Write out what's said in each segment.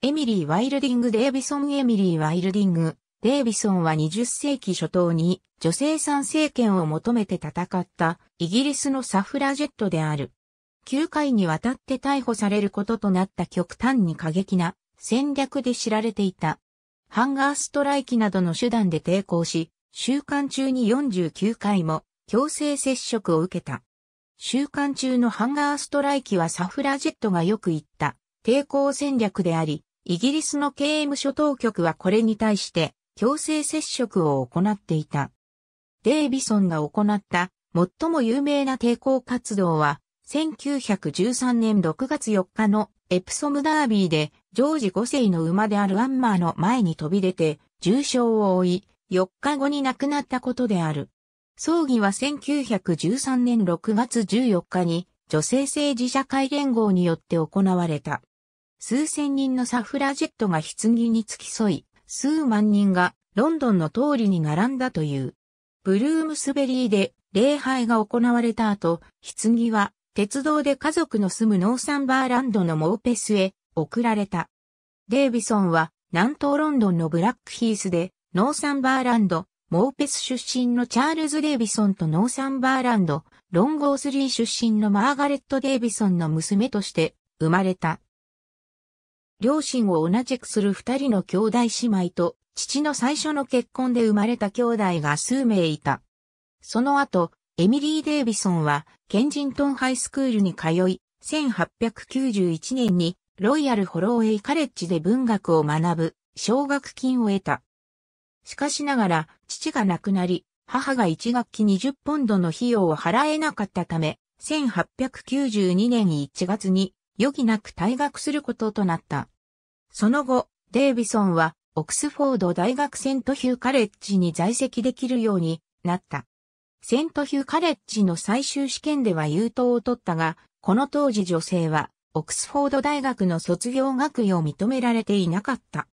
エミリー・ワイルディング・デービソン・エミリー・ワイルディング・デービソンは20世紀初頭に女性参政権を求めて戦ったイギリスのサフラジェットである。9回にわたって逮捕されることとなった極端に過激な戦略で知られていた。ハンガーストライキなどの手段で抵抗し、週間中に49回も強制接触を受けた。週間中のハンガーストライキはサフラジェットがよく言った抵抗戦略であり、イギリスの刑務所当局はこれに対して強制接触を行っていた。デイビソンが行った最も有名な抵抗活動は1913年6月4日のエプソムダービーでジョージ5世の馬であるアンマーの前に飛び出て重傷を負い4日後に亡くなったことである。葬儀は1913年6月14日に女性政治社会連合によって行われた。数千人のサフラジェットが棺に付き添い、数万人がロンドンの通りに並んだという。ブルームスベリーで礼拝が行われた後、棺は鉄道で家族の住むノーサンバーランドのモーペスへ送られた。デイビソンは南東ロンドンのブラックヒースでノーサンバーランド、モーペス出身のチャールズ・デイビソンとノーサンバーランド、ロンゴースリー出身のマーガレット・デイビソンの娘として生まれた。両親を同じくする二人の兄弟姉妹と、父の最初の結婚で生まれた兄弟が数名いた。その後、エミリー・デイビソンは、ケンジントンハイスクールに通い、1891年に、ロイヤル・ホローウェイ・カレッジで文学を学ぶ、奨学金を得た。しかしながら、父が亡くなり、母が1学期20ポンドの費用を払えなかったため、1892年1月に余儀なく退学することとなった。その後、デイビソンは、オックスフォード大学セントヒューカレッジに在籍できるようになった。セントヒューカレッジの最終試験では優等を取ったが、この当時女性は、オックスフォード大学の卒業学位を認められていなかった。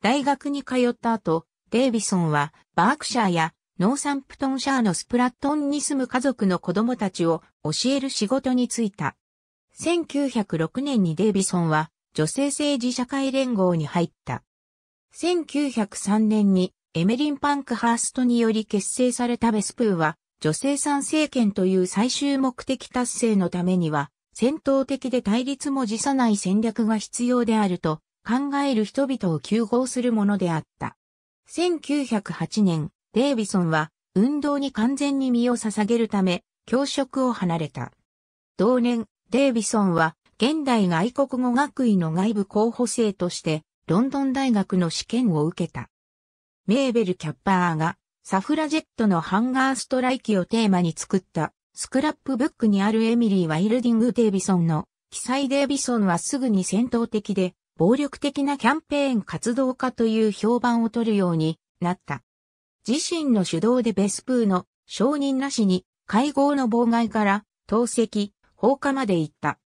大学に通った後、デイビソンは、バークシャーやノーサンプトンシャーのスプラットンに住む家族の子供たちを教える仕事に就いた。1906年にデイビソンは女性政治社会連合に入った。1903年にエメリン・パンクハーストにより結成されたベスプーは女性参政権という最終目的達成のためには戦闘的で対立も辞さない戦略が必要であると考える人々を求合するものであった。1908年、デイビソンは運動に完全に身を捧げるため教職を離れた。同年、デイビソンは、現代外国語学位の外部候補生として、ロンドン大学の試験を受けた。メーベル・キャッパーが、サフラジェットのハンガーストライキをテーマに作ったスクラップブックにあるエミリー・ワイルディング・デイビソンの記載デイビソンはすぐに戦闘的で暴力的なキャンペーン活動家という評判を取るようになった。自身の主導でベスプーの承認なしに会合の妨害から投石、放火まで行った。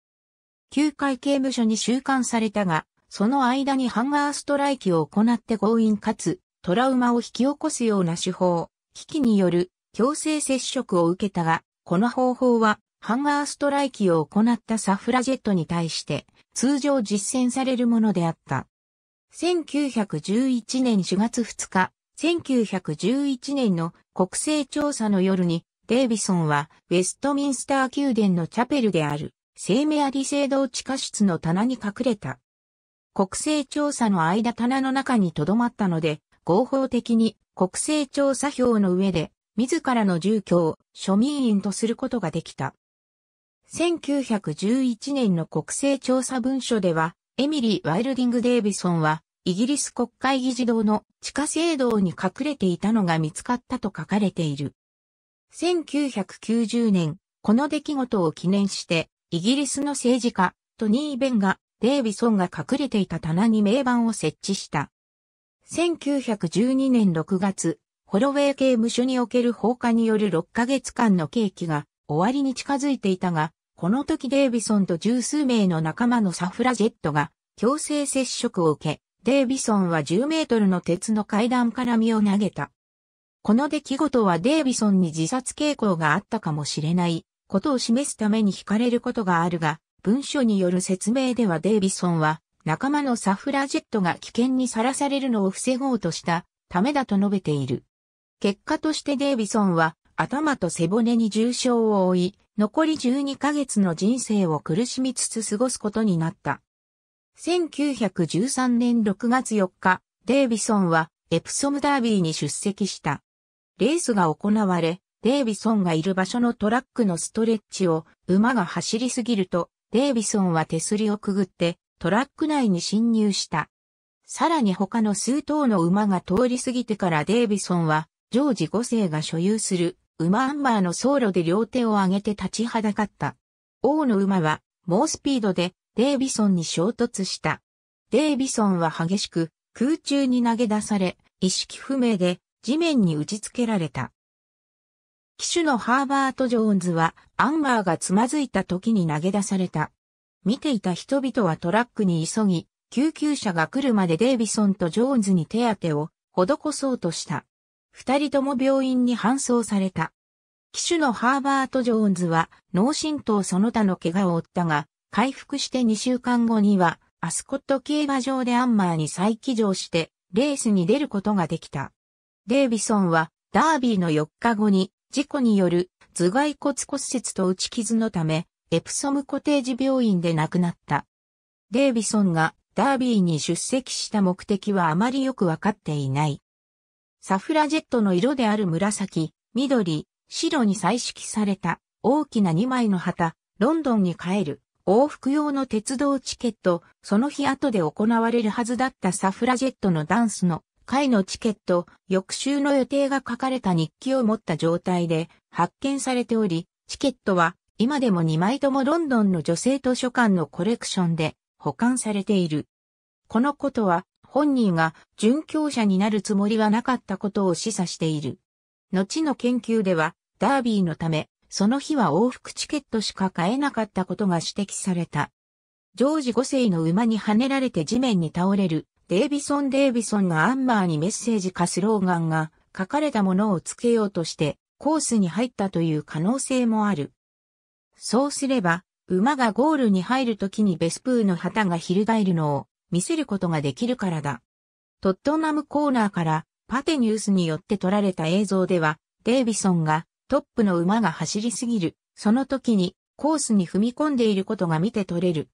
旧会刑務所に収監されたが、その間にハンガーストライキを行って強引かつトラウマを引き起こすような手法、危機による強制接触を受けたが、この方法はハンガーストライキを行ったサフラジェットに対して通常実践されるものであった。1911年4月2日、1911年の国勢調査の夜にデイビソンは、ウェストミンスター宮殿のチャペルである、聖メアリ聖堂地下室の棚に隠れた。国勢調査の間棚の中に留まったので、合法的に国勢調査票の上で、自らの住居を庶民院とすることができた。1911年の国勢調査文書では、エミリー・ワイルディング・デイビソンは、イギリス国会議事堂の地下聖堂に隠れていたのが見つかったと書かれている。1990年、この出来事を記念して、イギリスの政治家、トニー・ベンが、デイビソンが隠れていた棚に名板を設置した。1912年6月、ホロウェイ刑務所における放火による6ヶ月間の刑期が終わりに近づいていたが、この時デイビソンと十数名の仲間のサフラジェットが強制接触を受け、デイビソンは10メートルの鉄の階段から身を投げた。この出来事はデービソンに自殺傾向があったかもしれないことを示すために惹かれることがあるが、文書による説明ではデービソンは仲間のサフラジェットが危険にさらされるのを防ごうとしたためだと述べている。結果としてデービソンは頭と背骨に重傷を負い、残り12ヶ月の人生を苦しみつつ過ごすことになった。1913年6月4日、デービソンはエプソムダービーに出席した。レースが行われ、デイビソンがいる場所のトラックのストレッチを馬が走りすぎると、デイビソンは手すりをくぐってトラック内に侵入した。さらに他の数頭の馬が通り過ぎてからデイビソンは、ジョージ5世が所有する馬アンバーの走路で両手を上げて立ちはだかった。王の馬は猛スピードでデイビソンに衝突した。デイビソンは激しく空中に投げ出され、意識不明で地面に打ち付けられた。機種のハーバート・ジョーンズは、アンマーがつまずいた時に投げ出された。見ていた人々はトラックに急ぎ、救急車が来るまでデイビソンとジョーンズに手当てを施そうとした。二人とも病院に搬送された。機種のハーバート・ジョーンズは脳震盪その他の怪我を負ったが、回復して2週間後にはアスコット競馬場でアンマーに再起乗してレースに出ることができた。デイビソンは、ダービーの4日後に、事故による頭蓋骨骨折と打ち傷のため、エプソムコテージ病院で亡くなった。デイビソンがダービーに出席した目的はあまりよくわかっていない。サフラジェットの色である紫、緑、白に彩色された大きな2枚の旗、ロンドンに帰る往復用の鉄道チケット、その日後で行われるはずだったサフラジェットのダンスの会のチケット、翌週の予定が書かれた日記を持った状態で発見されており、チケットは今でも2枚ともロンドンの女性図書館のコレクションで保管されている。このことは本人が殉教者になるつもりはなかったことを示唆している。後の研究ではダービーのため、その日は往復チケットしか買えなかったことが指摘された。ジョージ5世の馬に跳ねられて地面に倒れるデイビソン・デイビソンがアンマーにメッセージかスローガンが書かれたものをつけようとしてコースに入ったという可能性もある。そうすれば、馬がゴールに入るときにベスプーの旗が翻るのを見せることができるからだ。トットナムコーナーからパテニュースによって撮られた映像では、デイビソンがトップの馬が走りすぎる、その時にコースに踏み込んでいることが見て取れる。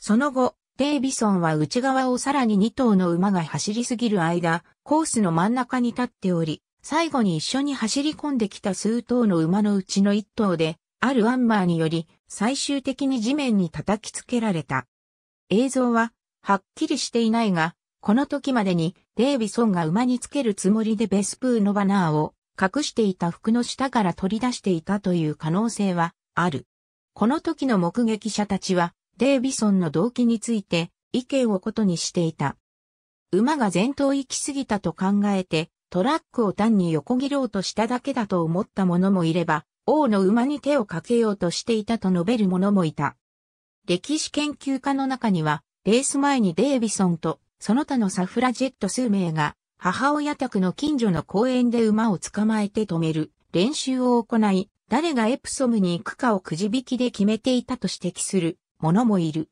その後、デイビソンは内側をさらに2頭の馬が走りすぎる間、コースの真ん中に立っており、最後に一緒に走り込んできた数頭の馬のうちの1頭で、あるアンマーにより、最終的に地面に叩きつけられた。映像は、はっきりしていないが、この時までに、デイビソンが馬につけるつもりでベスプーのバナーを隠していた服の下から取り出していたという可能性はある。この時の目撃者たちは、デイビソンの動機について意見を異にしていた。馬が前頭行き過ぎたと考えて、トラックを単に横切ろうとしただけだと思った者もいれば、王の馬に手をかけようとしていたと述べる者もいた。歴史研究家の中には、レース前にデイビソンとその他のサフラジェット数名が、母親宅の近所の公園で馬を捕まえて止める練習を行い、誰がエプソムに行くかをくじ引きで決めていたと指摘する者もいる。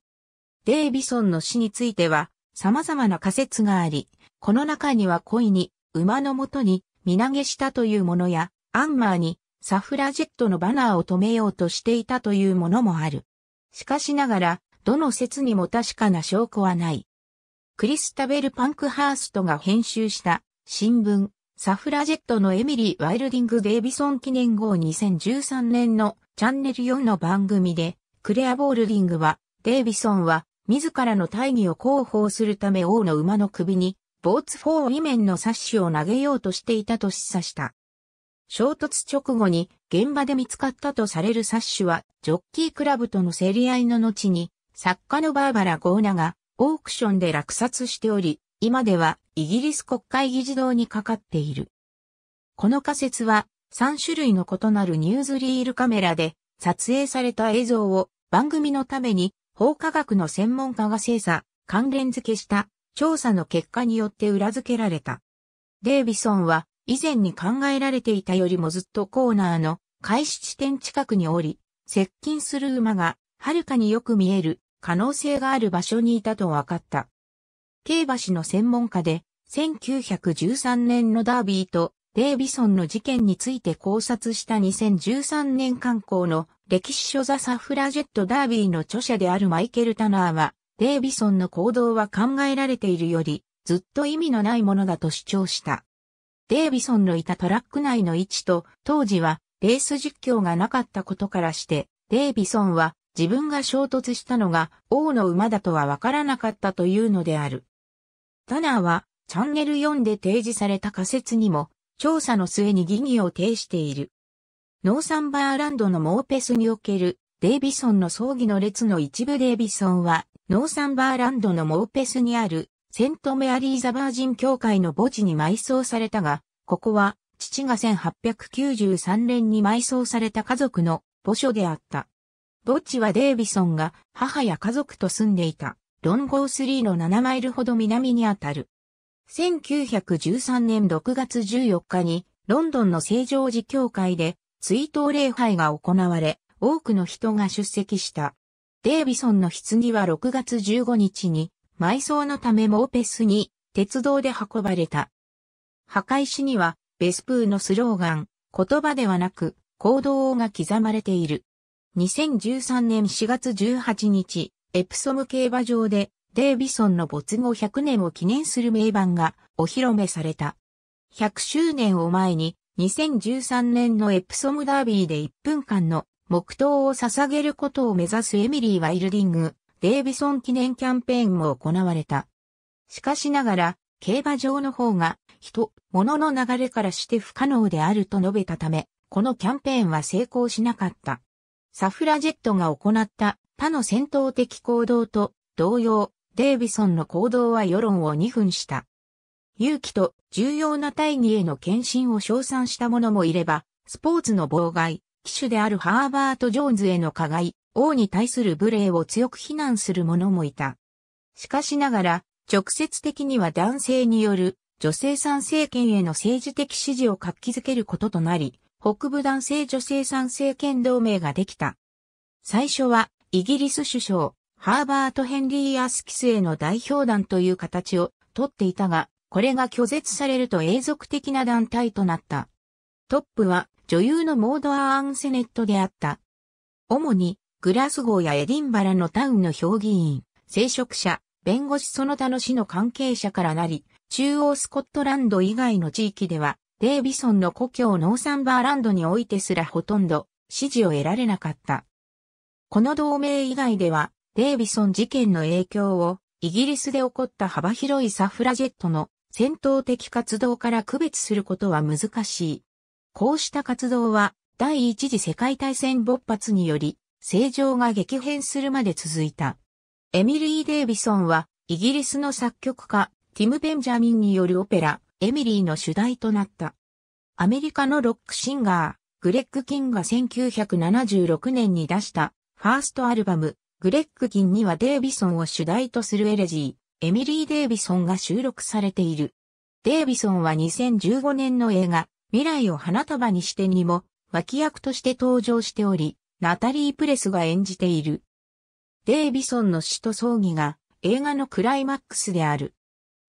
デイビソンの死については、様々な仮説があり、この中には恋に、馬のもとに、身投げしたというものや、アンマーに、サフラジェットのバナーを止めようとしていたというものもある。しかしながら、どの説にも確かな証拠はない。クリスタベル・パンクハーストが編集した新聞、サフラジェットのエミリー・ワイルディング・デイビソン記念号2013年のチャンネル4の番組でクレア・ボールディングは、デイビソンは、自らの大義を広報するため王の馬の首に、ボーツ・フォー・イメンのサッシを投げようとしていたと示唆した。衝突直後に現場で見つかったとされるサッシは、ジョッキークラブとの競り合いの後に、作家のバーバラ・ゴーナがオークションで落札しており、今ではイギリス国会議事堂にかかっている。この仮説は3種類の異なるニューズリールカメラで撮影された映像を番組のために法科学の専門家が精査、関連付けした調査の結果によって裏付けられた。デイビソンは以前に考えられていたよりもずっとコーナーの開始地点近くにおり、接近する馬がはるかによく見える可能性がある場所にいたと分かった。競馬史の専門家で1913年のダービーとデイビソンの事件について考察した2013年刊行の歴史書ザ・サフラジェット・ダービーの著者であるマイケル・タナーは、デイビソンの行動は考えられているより、ずっと意味のないものだと主張した。デイビソンのいたトラック内の位置と、当時はレース実況がなかったことからして、デイビソンは自分が衝突したのが王の馬だとはわからなかったというのである。タナーは、チャンネル4で提示された仮説にも、調査の末に疑義を呈している。ノーサンバーランドのモーペスにおけるデイビソンの葬儀の列の一部デイビソンは、ノーサンバーランドのモーペスにあるセントメアリーザバージン教会の墓地に埋葬されたが、ここは父が1893年に埋葬された家族の墓所であった。墓地はデイビソンが母や家族と住んでいたロンゴースリーの7マイルほど南にあたる。1913年6月14日にロンドンの聖ジョージ教会で追悼礼拝が行われ、多くの人が出席した。デービソンの棺は6月15日に、埋葬のためモーペスに鉄道で運ばれた。墓石には、ベスプーのスローガン、言葉ではなく、行動が刻まれている。2013年4月18日、エプソム競馬場で、デービソンの没後100年を記念する名盤がお披露目された。100周年を前に、2013年のエプソムダービーで1分間の黙祷を捧げることを目指すエミリー・ワイルディング、デイビソン記念キャンペーンも行われた。しかしながら、競馬場の方が人、物の流れからして不可能であると述べたため、このキャンペーンは成功しなかった。サフラジェットが行った他の戦闘的行動と同様、デイビソンの行動は世論を2分した。勇気と重要な大義への献身を称賛した者もいれば、スポーツの妨害、機種であるハーバート・ジョーンズへの加害、王に対する無礼を強く非難する者もいた。しかしながら、直接的には男性による女性参政権への政治的支持を活気づけることとなり、北部男性女性参政権同盟ができた。最初は、イギリス首相、ハーバート・ヘンリー・アスキスへの代表団という形をとっていたが、これが拒絶されると永続的な団体となった。トップは女優のモード・アーンセネットであった。主にグラスゴーやエディンバラのタウンの評議員、聖職者、弁護士その他の市の関係者からなり、中央スコットランド以外の地域では、デイビソンの故郷ノーサンバーランドにおいてすらほとんど支持を得られなかった。この同盟以外では、デイビソン事件の影響を、イギリスで起こった幅広いサフラジェットの戦闘的活動から区別することは難しい。こうした活動は第一次世界大戦勃発により、正常が激変するまで続いた。エミリー・デイビソンは、イギリスの作曲家、ティム・ベンジャミンによるオペラ、エミリーの主題となった。アメリカのロックシンガー、グレッグ・キンが1976年に出した、ファーストアルバム、グレッグ・キンにはデイビソンを主題とするエレジー、エミリー・デイビソンが収録されている。デイビソンは2015年の映画、未来を花束にしてにも、脇役として登場しており、ナタリー・プレスが演じている。デイビソンの死と葬儀が映画のクライマックスである。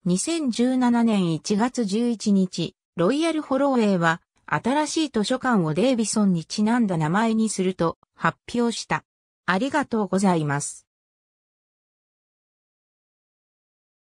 2017年1月11日、ロイヤル・ホロウェイは新しい図書館をデイビソンにちなんだ名前にすると発表した。ありがとうございます。